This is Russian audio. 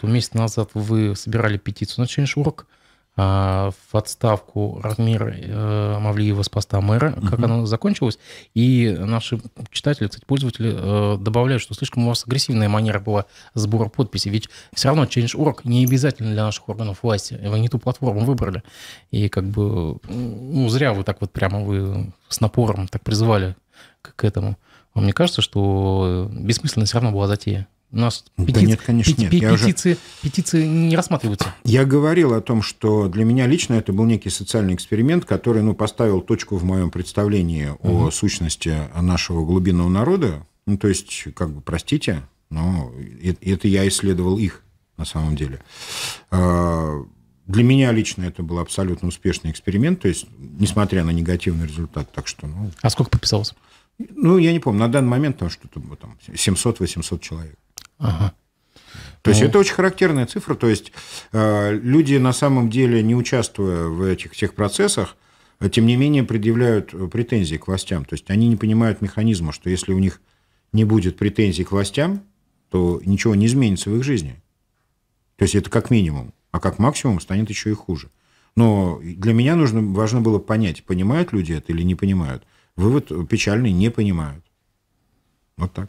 то месяц назад вы собирали петицию на Change.org а, в отставку Радмира э, Мавлиева с поста мэра, угу. как она закончилась. И наши читатели, кстати, пользователи э, добавляют, что слишком у вас агрессивная манера была сбора подписей. Ведь все равно Change.org не обязательно для наших органов власти. Вы не ту платформу выбрали. И как бы ну, зря вы так вот прямо вы с напором так призывали к, к этому. Но мне кажется, что бессмысленно все равно была затея. У нас пети... да нет, конечно, нет. петиции, уже... петиции не рассматриваются. Я говорил о том, что для меня лично это был некий социальный эксперимент, который ну, поставил точку в моем представлении угу. о сущности нашего глубинного народа. Ну, то есть, как бы, простите, но это я исследовал их на самом деле. А, для меня лично это был абсолютно успешный эксперимент, то есть, несмотря на негативный результат, так что... Ну... А сколько подписалось? Ну, я не помню, на данный момент там что-то там 700-800 человек. Ага. То есть ну. это очень характерная цифра. То есть э, люди на самом деле, не участвуя в этих всех процессах, э, тем не менее предъявляют э, претензии к властям. То есть они не понимают механизма, что если у них не будет претензий к властям, то ничего не изменится в их жизни. То есть это как минимум, а как максимум станет еще и хуже. Но для меня нужно, важно было понять, понимают люди это или не понимают. Вывод печальный, не понимают. Вот так.